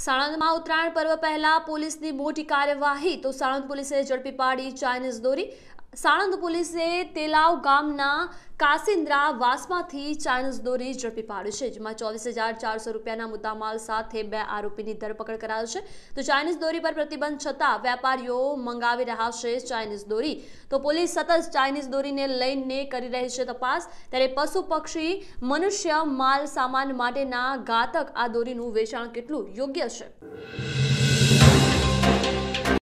સાણંદમાં ઉત્તરાયણ પર્વ પહેલા પોલીસની મોટી કાર્યવાહી તો સાણંદ પોલીસે ઝડપી પાડી ચાઇનીઝ દોરી સાણંદ પોલીસે તેલાવ ગામના કાસિન્દ્રા વાસમાંથી ચાઇનીઝ દોરી ઝડપી પાડ્યું છે જેમાં ચોવીસ હજાર ચારસો રૂપિયાના મુદ્દામાલ સાથે બે આરોપીની ધરપકડ કરાયો છે તો ચાઇનીઝ દોરી પર પ્રતિબંધ છતાં વેપારીઓ મંગાવી રહ્યા છે ચાઇનીઝ દોરી તો પોલીસ સતત ચાઇનીઝ દોરીને લઈને કરી રહી છે તપાસ ત્યારે પશુ પક્ષી મનુષ્ય માલ સામાન માટેના ઘાતક આ દોરીનું વેચાણ કેટલું યોગ્ય છે